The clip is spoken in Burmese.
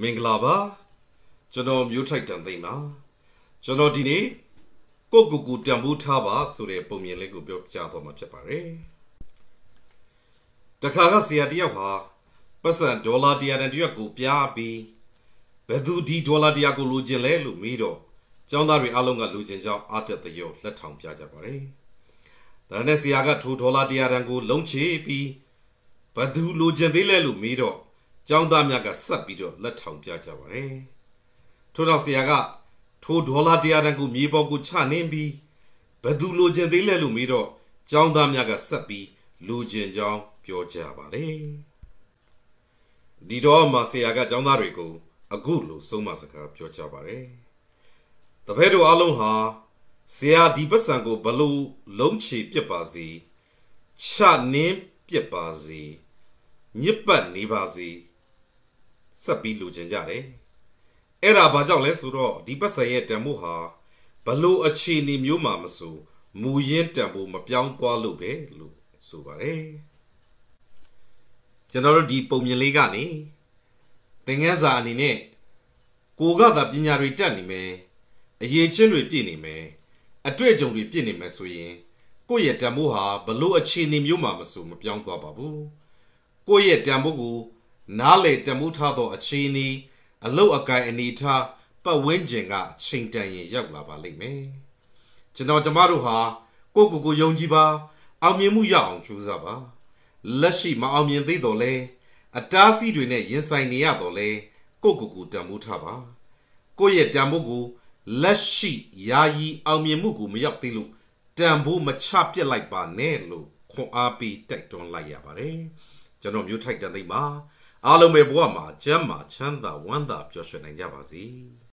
မင်္ဂလာပါကျွန်တော်မျိုးထိုက်တန်သိမ့်ပါကျွန်တော်ဒီနေ့ကိုကူကူတံပိုးထားပါဆိုတဲ့ပုံမြင်လေးကိုပြောပြသွားမှာဖြစ်ပါတယ်တခါကဆရာတယောက်ဟာပတ်စံဒေါ်လာ100တန်တရွက်ကိုပြားပြီးဘယ်သူဒီဒေါ်လာ100ကိုလိုချင်လဲလို့မေးတော့ကျောင်းသားတွေအားလုံးကလိုချင်ကြောင်းအားတက်သရောလက်ထောင်ပြကြပါတယ်ဒါနဲ့ဆရာကထိုဒေါ်လာ100တန်ကို လုံးချပြီးဘယ်သူလိုချင်သေးလဲလို့မေးတော့ကျောင်းသားများကဆက်ပြီးတော့လက်ထောင်ပြကြပါတယ်ထို့နောက်ဆရာကထိုဒေါ်လာတရားတန်ကိုမြေပေါ်ကိုချနှင်းပြီးဘသူလိုချင်သေးလဲလို့မေးတော့ကျောင်းသားများကဆက်ပြီးလိုချင်ကြောင်းပြောကြပါတယ်ဒီတော့မဆရာကကျောင်းသားတွေကိုအခုလိုဆုံးမစကားပြောကြပါတယ်တပည့်တော်အလုံးဟာဆရာဒီပတ်စံကိုဘလို့လုံးချေပြစ်ပါစေချနှင်းပြစ်ပါစေညစ်ပတ်နေပါစေဆက်ပြီးလိုချင်ကြတယ်။အဲ့ဒါဘာကြောင့်လဲဆိုတော့ဒီပတ်စံရဲ့တန်ဖိုးဟာဘလို့အခြေအနေမျိုးမှာမဆိုမူရင်းတန်ဖိုးမပြောင်းသွားလို့ပဲလို့ဆိုပါတယ်။ကျွန်တော်တို့ဒီပုံမြင်လေးကနေသင်ငန်းစာအနေနဲ့ကိုကသာပညာတွေတက်နေမယ်အရေးချင်းတွေပြည့်နေမယ်အတွေ့အကြုံတွေပြည့်နေမယ်ဆိုရင်ကိုယ့်ရဲ့တန်ဖိုးဟာဘလို့အခြေအနေမျိုးမှာမဆိုမပြောင်းသွားပါဘူး။ကိုယ့်ရဲ့တန်ဖိုးကိုနားလေတမှုထားသော အခြေအနေအလုတ်အကိုင်အနေထားပတ်ဝန်းကျင်ကချိန်တန်ရင်ရောက်လာပါလိမ့်မယ်ကျွန်တော်ကျမတို့ဟာကိုကိုကိုယုံကြည်ပါအောင်မြင်မှုရအောင်ကြိုးစားပါလက်ရှိမအောင်မြင်သေးတော့လဲအတားဆီးတွေနဲ့ရင်ဆိုင်နေရတော့လဲကိုကိုကိုတန်ဖိုးထားပါကိုရဲ့တန်ဖိုးကိုလက်ရှိယာယီအောင်မြင်မှုကိုမရောက်သေးလို့တန်ဖိုးမချပြစ်လိုက်ပါနဲ့လို့ခွန်အားပေးတိုက်တွန်းလိုက်ရပါတယ်ကျွန်တော်မျိုးထိုက်တန်သိမ့်ပါအားလုံးပဲဘဝမှာကျမ်းမာချမ်းသာဝမ်းသာပျော်ရွှင်နိုင်ကြပါစေ။